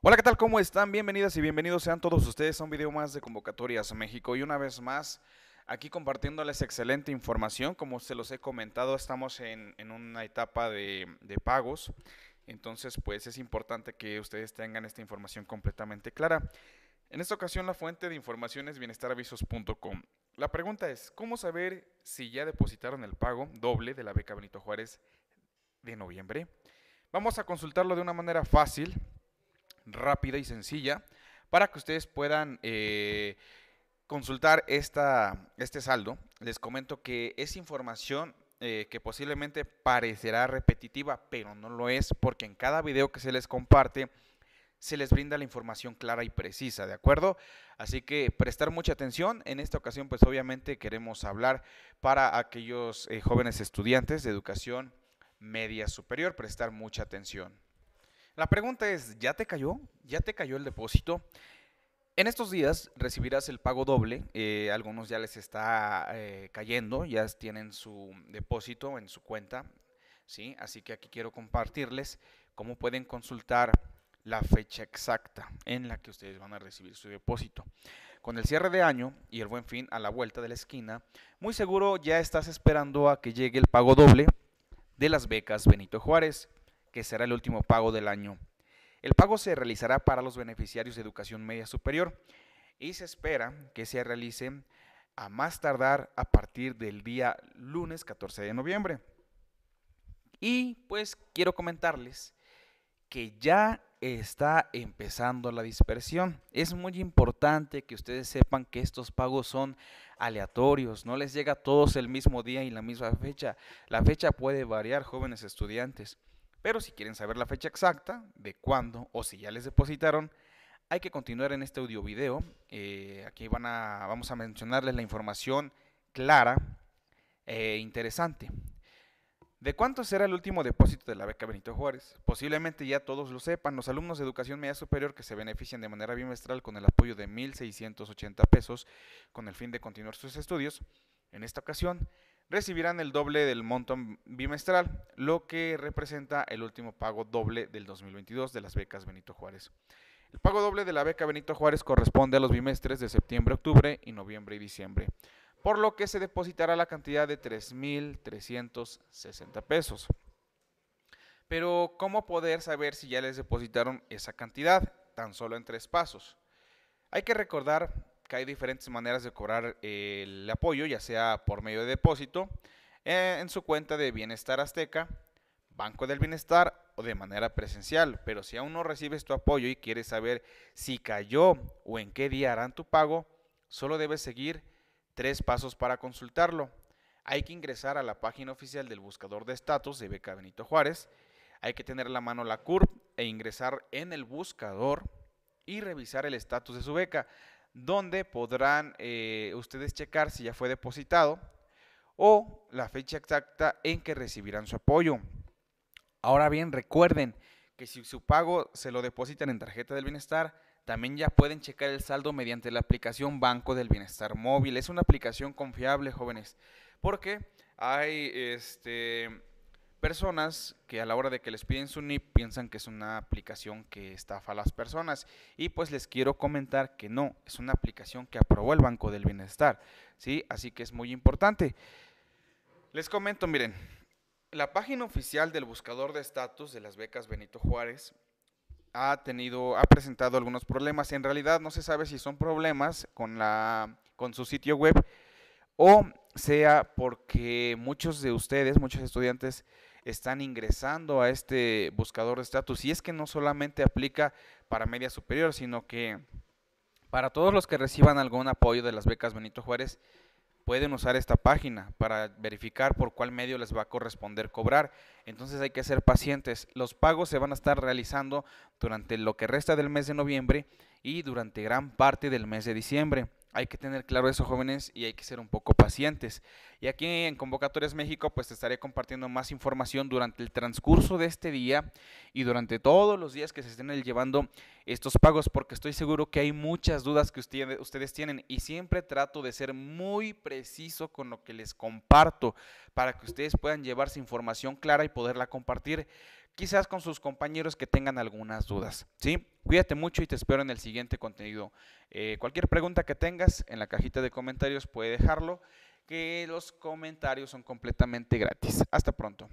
Hola, ¿qué tal? ¿Cómo están? Bienvenidas y bienvenidos sean todos ustedes a un video más de Convocatorias México. Y una vez más, aquí compartiéndoles excelente información. Como se los he comentado, estamos en, en una etapa de, de pagos. Entonces, pues es importante que ustedes tengan esta información completamente clara. En esta ocasión, la fuente de información es bienestaravisos.com. La pregunta es, ¿cómo saber si ya depositaron el pago doble de la beca Benito Juárez de noviembre? Vamos a consultarlo de una manera fácil rápida y sencilla para que ustedes puedan eh, consultar esta, este saldo. Les comento que es información eh, que posiblemente parecerá repetitiva, pero no lo es porque en cada video que se les comparte se les brinda la información clara y precisa, ¿de acuerdo? Así que prestar mucha atención. En esta ocasión, pues obviamente queremos hablar para aquellos eh, jóvenes estudiantes de educación media superior, prestar mucha atención. La pregunta es, ¿ya te cayó? ¿Ya te cayó el depósito? En estos días recibirás el pago doble, eh, algunos ya les está eh, cayendo, ya tienen su depósito en su cuenta, ¿sí? Así que aquí quiero compartirles cómo pueden consultar la fecha exacta en la que ustedes van a recibir su depósito. Con el cierre de año y el buen fin a la vuelta de la esquina, muy seguro ya estás esperando a que llegue el pago doble de las becas Benito Juárez que será el último pago del año. El pago se realizará para los beneficiarios de educación media superior y se espera que se realice a más tardar a partir del día lunes 14 de noviembre. Y pues quiero comentarles que ya está empezando la dispersión. Es muy importante que ustedes sepan que estos pagos son aleatorios, no les llega a todos el mismo día y la misma fecha. La fecha puede variar, jóvenes estudiantes. Pero si quieren saber la fecha exacta, de cuándo o si ya les depositaron, hay que continuar en este audio video. Eh, aquí van a, vamos a mencionarles la información clara e interesante. ¿De cuánto será el último depósito de la beca Benito Juárez? Posiblemente ya todos lo sepan, los alumnos de educación media superior que se benefician de manera bimestral con el apoyo de 1.680 pesos con el fin de continuar sus estudios. En esta ocasión recibirán el doble del monto bimestral, lo que representa el último pago doble del 2022 de las becas Benito Juárez. El pago doble de la beca Benito Juárez corresponde a los bimestres de septiembre, octubre y noviembre y diciembre, por lo que se depositará la cantidad de 3.360 pesos. Pero, ¿cómo poder saber si ya les depositaron esa cantidad? Tan solo en tres pasos. Hay que recordar que hay diferentes maneras de cobrar el apoyo, ya sea por medio de depósito, eh, en su cuenta de Bienestar Azteca, Banco del Bienestar o de manera presencial. Pero si aún no recibes tu apoyo y quieres saber si cayó o en qué día harán tu pago, solo debes seguir tres pasos para consultarlo. Hay que ingresar a la página oficial del buscador de estatus de Beca Benito Juárez. Hay que tener la mano la CURP e ingresar en el buscador y revisar el estatus de su beca donde podrán eh, ustedes checar si ya fue depositado o la fecha exacta en que recibirán su apoyo. Ahora bien, recuerden que si su pago se lo depositan en tarjeta del bienestar, también ya pueden checar el saldo mediante la aplicación Banco del Bienestar Móvil. Es una aplicación confiable, jóvenes, porque hay este, personas que a la hora de que les piden su NIP piensan que es una aplicación que estafa a las personas. Y pues les quiero comentar que no, es una aplicación que aprobó el Banco del Bienestar. ¿sí? Así que es muy importante. Les comento, miren, la página oficial del buscador de estatus de las becas Benito Juárez ha tenido, ha presentado algunos problemas. En realidad no se sabe si son problemas con, la, con su sitio web o sea porque muchos de ustedes, muchos estudiantes, están ingresando a este buscador de estatus. Y es que no solamente aplica para media superior, sino que para todos los que reciban algún apoyo de las becas Benito Juárez, pueden usar esta página para verificar por cuál medio les va a corresponder cobrar. Entonces hay que ser pacientes. Los pagos se van a estar realizando durante lo que resta del mes de noviembre y durante gran parte del mes de diciembre. Hay que tener claro eso, jóvenes, y hay que ser un poco pacientes. Y aquí en Convocatorias México, pues estaré compartiendo más información durante el transcurso de este día y durante todos los días que se estén llevando estos pagos, porque estoy seguro que hay muchas dudas que ustedes tienen y siempre trato de ser muy preciso con lo que les comparto para que ustedes puedan llevarse información clara y poderla compartir quizás con sus compañeros que tengan algunas dudas. ¿sí? Cuídate mucho y te espero en el siguiente contenido. Eh, cualquier pregunta que tengas en la cajita de comentarios puede dejarlo, que los comentarios son completamente gratis. Hasta pronto.